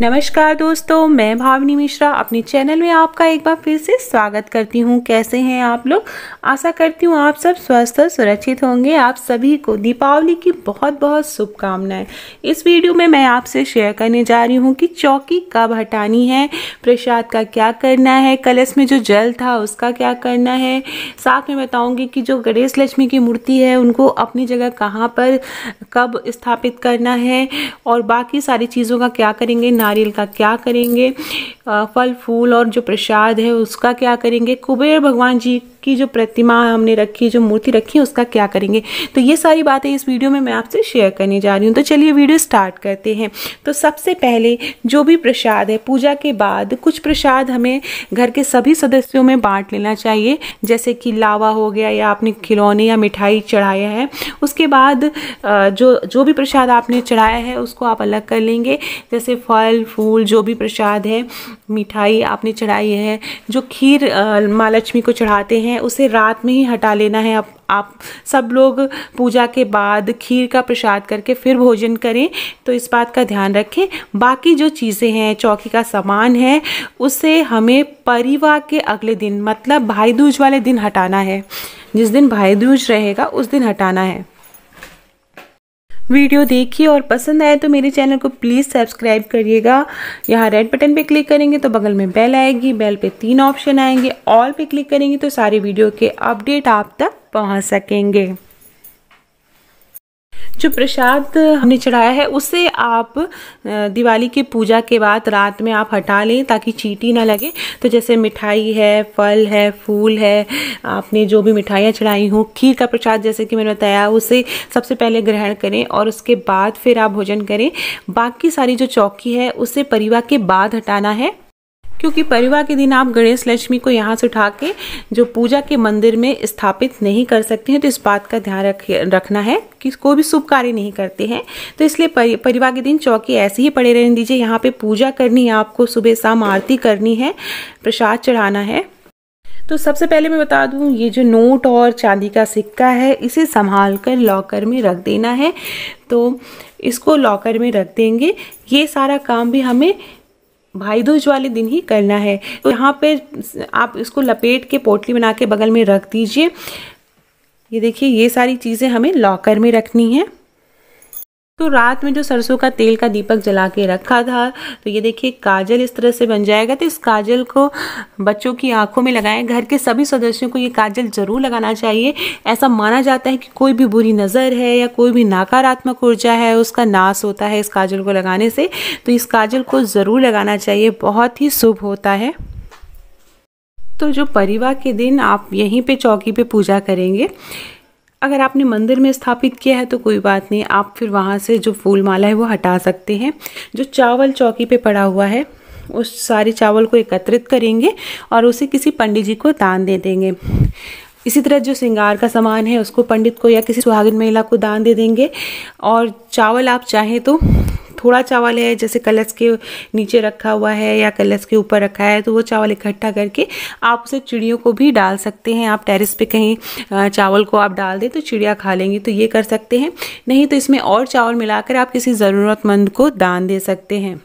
नमस्कार दोस्तों मैं भावनी मिश्रा अपने चैनल में आपका एक बार फिर से स्वागत करती हूँ कैसे हैं आप लोग आशा करती हूँ आप सब स्वस्थ और सुरक्षित होंगे आप सभी को दीपावली की बहुत बहुत शुभकामनाएं इस वीडियो में मैं आपसे शेयर करने जा रही हूँ कि चौकी कब हटानी है प्रसाद का क्या करना है कलश में जो जल था उसका क्या करना है साथ में बताऊँगी कि जो गणेश लक्ष्मी की मूर्ति है उनको अपनी जगह कहाँ पर कब स्थापित करना है और बाकी सारी चीज़ों का क्या करेंगे नारियल का क्या करेंगे फल फूल और जो प्रसाद है उसका क्या करेंगे कुबेर भगवान जी की जो प्रतिमा हमने रखी जो मूर्ति रखी है उसका क्या करेंगे तो ये सारी बातें इस वीडियो में मैं आपसे शेयर करने जा रही हूँ तो चलिए वीडियो स्टार्ट करते हैं तो सबसे पहले जो भी प्रसाद है पूजा के बाद कुछ प्रसाद हमें घर के सभी सदस्यों में बांट लेना चाहिए जैसे कि लावा हो गया या आपने खिलौने या मिठाई चढ़ाया है उसके बाद जो जो भी प्रसाद आपने चढ़ाया है उसको आप अलग कर लेंगे जैसे फल फूल जो भी प्रसाद है मिठाई आपने चढ़ाई है जो खीर माँ लक्ष्मी को चढ़ाते हैं उसे रात में ही हटा लेना है आप आप सब लोग पूजा के बाद खीर का प्रसाद करके फिर भोजन करें तो इस बात का ध्यान रखें बाकी जो चीज़ें हैं चौकी का सामान है उसे हमें परिवार के अगले दिन मतलब भाई दूज वाले दिन हटाना है जिस दिन भाई दूज रहेगा उस दिन हटाना है वीडियो देखिए और पसंद आए तो मेरे चैनल को प्लीज़ सब्सक्राइब करिएगा यहाँ रेड बटन पे क्लिक करेंगे तो बगल में बेल आएगी बेल पे तीन ऑप्शन आएंगे ऑल पे क्लिक करेंगे तो सारे वीडियो के अपडेट आप तक पहुँच सकेंगे जो प्रसाद हमने चढ़ाया है उसे आप दिवाली के पूजा के बाद रात में आप हटा लें ताकि चीटी ना लगे तो जैसे मिठाई है फल है फूल है आपने जो भी मिठाइयाँ चढ़ाई हों खीर का प्रसाद जैसे कि मैंने बताया उसे सबसे पहले ग्रहण करें और उसके बाद फिर आप भोजन करें बाकी सारी जो चौकी है उसे परिवार के बाद हटाना है क्योंकि परिवार के दिन आप गणेश लक्ष्मी को यहाँ से उठा के जो पूजा के मंदिर में स्थापित नहीं कर सकते हैं तो इस बात का ध्यान रख रखना है कि कोई भी शुभ कार्य नहीं करते हैं तो इसलिए परि, परिवार के दिन चौकी ऐसे ही पड़े रहने दीजिए यहाँ पर पूजा करनी है आपको सुबह शाम आरती करनी है प्रसाद चढ़ाना है तो सबसे पहले मैं बता दूं ये जो नोट और चांदी का सिक्का है इसे संभाल कर लॉकर में रख देना है तो इसको लॉकर में रख देंगे ये सारा काम भी हमें भाई दूज वाले दिन ही करना है तो यहाँ पे आप इसको लपेट के पोटली बना के बगल में रख दीजिए ये देखिए ये सारी चीज़ें हमें लॉकर में रखनी है तो रात में जो सरसों का तेल का दीपक जला के रखा था तो ये देखिए काजल इस तरह से बन जाएगा तो इस काजल को बच्चों की आंखों में लगाएं घर के सभी सदस्यों को ये काजल ज़रूर लगाना चाहिए ऐसा माना जाता है कि कोई भी बुरी नज़र है या कोई भी नकारात्मक ऊर्जा है उसका नाश होता है इस काजल को लगाने से तो इस काजल को ज़रूर लगाना चाहिए बहुत ही शुभ होता है तो जो परिवार के दिन आप यहीं पर चौकी पर पूजा करेंगे अगर आपने मंदिर में स्थापित किया है तो कोई बात नहीं आप फिर वहाँ से जो फूल माला है वो हटा सकते हैं जो चावल चौकी पे पड़ा हुआ है उस सारे चावल को एकत्रित करेंगे और उसे किसी पंडित जी को दान दे देंगे इसी तरह जो सिंगार का सामान है उसको पंडित को या किसी सुहागिन महिला को दान दे देंगे और चावल आप चाहें तो थोड़ा चावल है जैसे कलश के नीचे रखा हुआ है या कलश के ऊपर रखा है तो वो चावल इकट्ठा करके आप उसे चिड़ियों को भी डाल सकते हैं आप टेरिस पे कहीं चावल को आप डाल दें तो चिड़िया खा लेंगी तो ये कर सकते हैं नहीं तो इसमें और चावल मिलाकर आप किसी ज़रूरतमंद को दान दे सकते हैं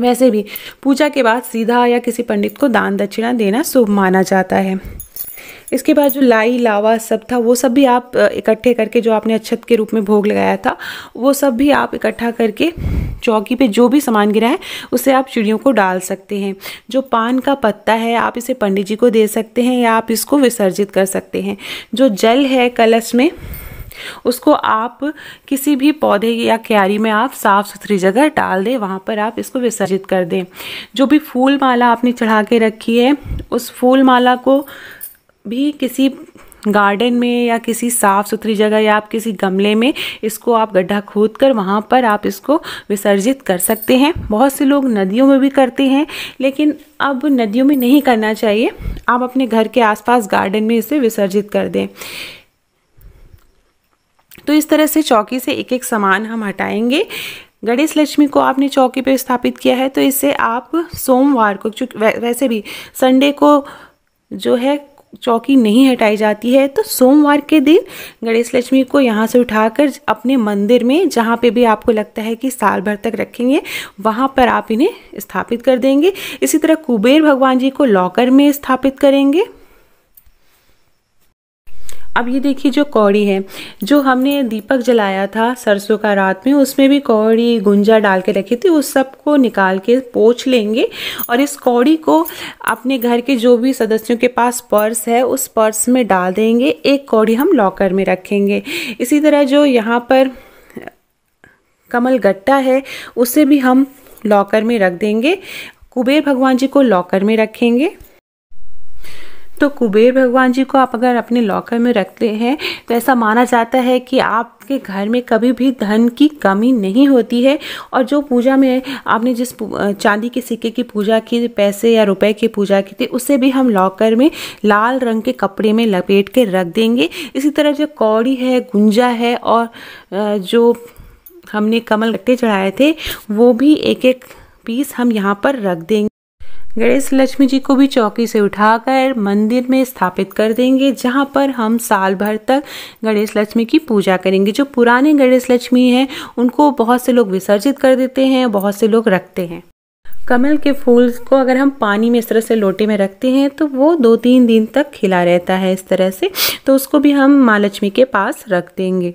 वैसे भी पूजा के बाद सीधा या किसी पंडित को दान दक्षिणा देना शुभ माना जाता है इसके बाद जो लाई लावा सब था वो सब भी आप इकट्ठे करके जो आपने अक्षत के रूप में भोग लगाया था वो सब भी आप इकट्ठा करके चौकी पे जो भी सामान गिरा है उसे आप चिड़ियों को डाल सकते हैं जो पान का पत्ता है आप इसे पंडित जी को दे सकते हैं या आप इसको विसर्जित कर सकते हैं जो जल है कलश में उसको आप किसी भी पौधे या क्यारी में आप साफ़ सुथरी जगह डाल दें वहाँ पर आप इसको विसर्जित कर दें जो भी फूल माला आपने चढ़ा के रखी है उस फूल माला को भी किसी गार्डन में या किसी साफ़ सुथरी जगह या आप किसी गमले में इसको आप गड्ढा खोद कर वहाँ पर आप इसको विसर्जित कर सकते हैं बहुत से लोग नदियों में भी करते हैं लेकिन अब नदियों में नहीं करना चाहिए आप अपने घर के आसपास गार्डन में इसे विसर्जित कर दें तो इस तरह से चौकी से एक एक सामान हम हटाएंगे गणेश लक्ष्मी को आपने चौकी पर स्थापित किया है तो इसे आप सोमवार को वैसे भी संडे को जो है चौकी नहीं हटाई जाती है तो सोमवार के दिन गणेश लक्ष्मी को यहाँ से उठाकर अपने मंदिर में जहाँ पे भी आपको लगता है कि साल भर तक रखेंगे वहाँ पर आप इन्हें स्थापित कर देंगे इसी तरह कुबेर भगवान जी को लॉकर में स्थापित करेंगे अब ये देखिए जो कौड़ी है जो हमने दीपक जलाया था सरसों का रात में उसमें भी कौड़ी गुंजा डाल के रखी थी उस सब को निकाल के पोछ लेंगे और इस कौड़ी को अपने घर के जो भी सदस्यों के पास पर्स है उस पर्स में डाल देंगे एक कौड़ी हम लॉकर में रखेंगे इसी तरह जो यहाँ पर कमल गट्टा है उसे भी हम लॉकर में रख देंगे कुबेर भगवान जी को लॉकर में रखेंगे तो कुबेर भगवान जी को आप अगर अपने लॉकर में रखते हैं तो ऐसा माना जाता है कि आपके घर में कभी भी धन की कमी नहीं होती है और जो पूजा में आपने जिस चांदी के सिक्के की पूजा की पैसे या रुपए की पूजा की थी उसे भी हम लॉकर में लाल रंग के कपड़े में लपेट के रख देंगे इसी तरह जो कौड़ी है गुंजा है और जो हमने कमल गट्टे चढ़ाए थे वो भी एक एक पीस हम यहाँ पर रख देंगे गणेश लक्ष्मी जी को भी चौकी से उठाकर मंदिर में स्थापित कर देंगे जहाँ पर हम साल भर तक गणेश लक्ष्मी की पूजा करेंगे जो पुराने गणेश लक्ष्मी हैं उनको बहुत से लोग विसर्जित कर देते हैं बहुत से लोग रखते हैं कमल के फूल को अगर हम पानी में इस तरह से लोटे में रखते हैं तो वो दो तीन दिन तक खिला रहता है इस तरह से तो उसको भी हम माँ लक्ष्मी के पास रख देंगे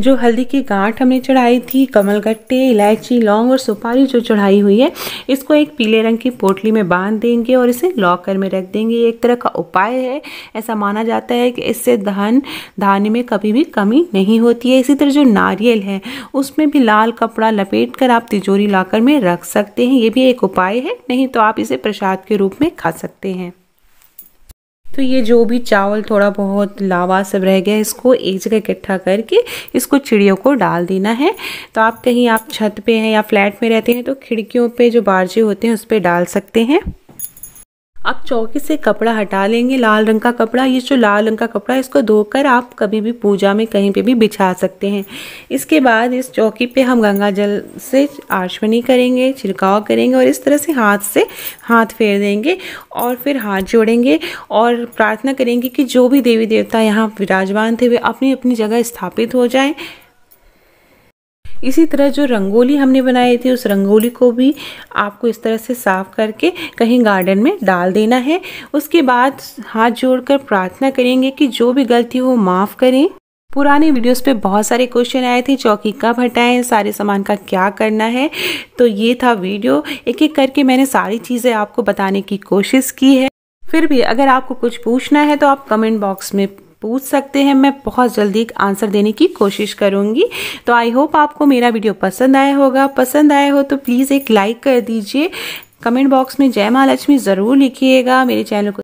जो हल्दी की गांठ हमने चढ़ाई थी कमल गट्टे इलायची लौंग और सुपारी जो चढ़ाई हुई है इसको एक पीले रंग की पोटली में बांध देंगे और इसे लॉकर में रख देंगे ये एक तरह का उपाय है ऐसा माना जाता है कि इससे धन धान में कभी भी कमी नहीं होती है इसी तरह जो नारियल है उसमें भी लाल कपड़ा लपेट कर आप तिजोरी लाकर में रख सकते हैं ये भी एक उपाय है नहीं तो आप इसे प्रसाद के रूप में खा सकते हैं तो ये जो भी चावल थोड़ा बहुत लावा सब रह गया इसको एक जगह इकट्ठा करके इसको चिड़ियों को डाल देना है तो आप कहीं आप छत पे हैं या फ्लैट में रहते हैं तो खिड़कियों पे जो बारजे होते हैं उस पर डाल सकते हैं आप चौकी से कपड़ा हटा लेंगे लाल रंग का कपड़ा ये जो लाल रंग का कपड़ा इसको धोकर आप कभी भी पूजा में कहीं पे भी बिछा सकते हैं इसके बाद इस चौकी पे हम गंगा जल से आश्वनी करेंगे छिड़काव करेंगे और इस तरह से हाथ से हाथ फेर देंगे और फिर हाथ जोड़ेंगे और प्रार्थना करेंगे कि जो भी देवी देवता यहाँ विराजमान थे वे अपनी अपनी जगह स्थापित हो जाएँ इसी तरह जो रंगोली हमने बनाई थी उस रंगोली को भी आपको इस तरह से साफ करके कहीं गार्डन में डाल देना है उसके बाद हाथ जोड़कर प्रार्थना करेंगे कि जो भी गलती हो माफ़ करें पुराने वीडियोस पे बहुत सारे क्वेश्चन आए थे चौकी कब हटाएं सारे सामान का क्या करना है तो ये था वीडियो एक एक करके मैंने सारी चीज़ें आपको बताने की कोशिश की है फिर भी अगर आपको कुछ पूछना है तो आप कमेंट बॉक्स में पूछ सकते हैं मैं बहुत जल्दी आंसर देने की कोशिश करूँगी तो आई होप आपको मेरा वीडियो पसंद आया होगा पसंद आया हो तो प्लीज़ एक लाइक कर दीजिए कमेंट बॉक्स में जय महालक्ष्मी ज़रूर लिखिएगा मेरे चैनल को